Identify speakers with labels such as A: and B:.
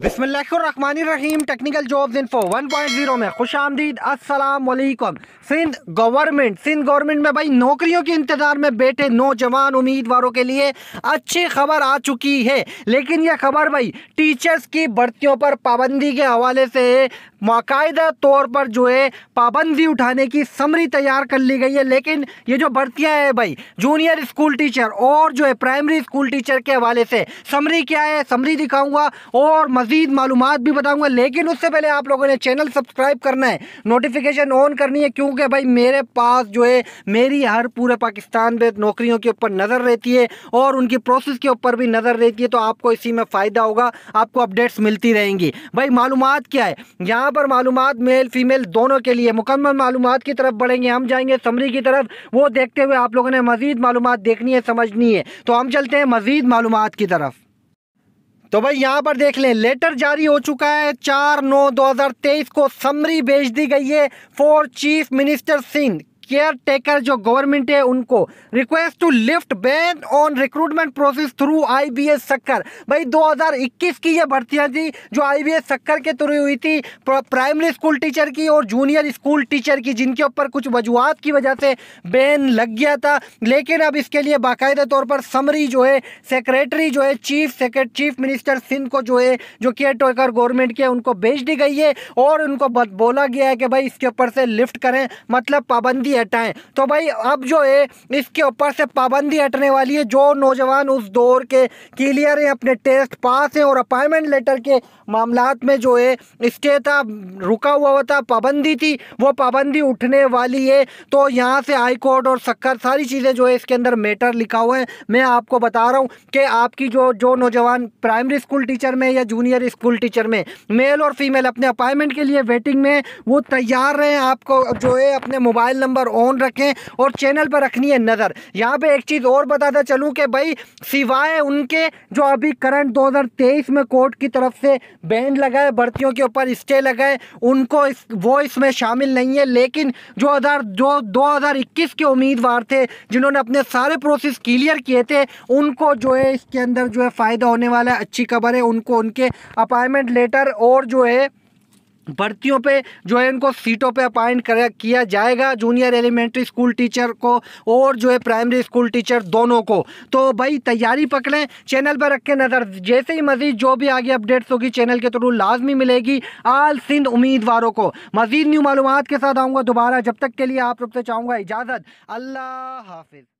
A: बिसमीम technical jobs info zero में खुश आमदीद असलकम सिंध गवर्नमेंट सिंध गवर्नमेंट में भाई नौकरियों के इंतज़ार में बैठे नौजवान उम्मीदवारों के लिए अच्छी खबर आ चुकी है लेकिन यह खबर भाई टीचर्स की भर्तियों पर पाबंदी के हवाले से बाकायदा तौर पर जो है पाबंदी उठाने की समरी तैयार कर ली गई है लेकिन ये जो भर्तियाँ हैं भाई जूनियर स्कूल टीचर और जो है प्राइमरी स्कूल टीचर के हवाले से समरी क्या है समरी दिखाऊँगा और मजीद मालूम भी बताऊँगा लेकिन उससे पहले आप लोगों ने चैनल सब्सक्राइब करना है नोटिफिकेशन ऑन करनी है क्योंकि भाई मेरे पास जो है मेरी हर पूरे पाकिस्तान में नौकरियों के ऊपर नज़र रहती है और उनकी प्रोसेस के ऊपर भी नज़र रहती है तो आपको इसी में फ़ायदा होगा आपको अपडेट्स मिलती रहेंगी भाई मालूम क्या है यहाँ पर मालूम मेल फीमेल दोनों के लिए मुकम्मल मालूम की तरफ बढ़ेंगे हम जाएंगे समरी की तरफ वो देखते हुए आप लोगों ने मज़ीद मालूम देखनी है समझनी है तो हम चलते हैं मज़ीद मालूम की तरफ तो भाई यहाँ पर देख लें लेटर जारी हो चुका है चार नौ तेईस को समरी भेज दी गई है for chief minister Singh caretaker जो गवर्नमेंट है उनको request to lift ban on recruitment process through IBS Sukkur भाई 2021 की ये भर्तियां थी जो आईबीएस सक्कर के थ्रू हुई थी प्राइमरी स्कूल टीचर की और जूनियर स्कूल टीचर की जिनके ऊपर कुछ वजूहत की वजह से बैन लग गया था लेकिन अब इसके लिए बाकायदा तौर पर समरी जो है सेक्रेटरी जो है chief secretary chief minister Singh को जो है जो केयर टेकर गवर्नमेंट के उनको भेज दी गई है और उनको बोला गया है कि भाई इसके ऊपर से लिफ्ट करें मतलब पाबंदी पाबंदी हटाएं तो भाई अब जो है इसके ऊपर से पाबंदी हटने वाली है जो नौजवान उस दौर के क्लियर हैं अपने टेस्ट पास हैं और अपॉइंटमेंट लेटर के मामला में जो है स्टे था रुका हुआ हुआ था पाबंदी थी वो पाबंदी उठने वाली है तो यहाँ से हाई कोर्ट और सक्कर सारी चीज़ें जो है इसके अंदर मैटर लिखा हुआ है मैं आपको बता रहा हूँ कि आपकी जो जो नौजवान प्राइमरी स्कूल टीचर में या जूनियर स्कूल टीचर में मेल और फीमेल अपने अपॉइंटमेंट के लिए वेटिंग में वो तैयार रहे आपको जो है अपने मोबाइल नंबर पर ऑन रखें और चैनल पर रखनी है नज़र यहाँ पे एक चीज़ और बताता चलूँ कि भाई सिवाय उनके जो अभी करंट 2023 में कोर्ट की तरफ से बैन लगाए भर्तियों के ऊपर स्टे लगाए उनको इस, वो इसमें शामिल नहीं है लेकिन जो हज़ार जो दो के उम्मीदवार थे जिन्होंने अपने सारे प्रोसेस क्लियर किए थे उनको जो है इसके अंदर जो है फ़ायदा होने वाला है अच्छी खबर है उनको उनके अपॉइंटमेंट लेटर और जो है भर्तियों पे जो है इनको सीटों पे अपॉइंट कर किया जाएगा जूनियर एलिमेंट्री स्कूल टीचर को और जो है प्राइमरी स्कूल टीचर दोनों को तो भाई तैयारी पकड़ें चैनल पर रखें नज़र जैसे ही मजीद जो भी आगे अपडेट्स होगी चैनल के थ्रू लाजमी मिलेगी आल सिंध उम्मीदवारों को मजीद न्यू मालूम के साथ आऊँगा दोबारा जब तक के लिए आप से चाहूँगा इजाज़त अल्लाह हाफिज़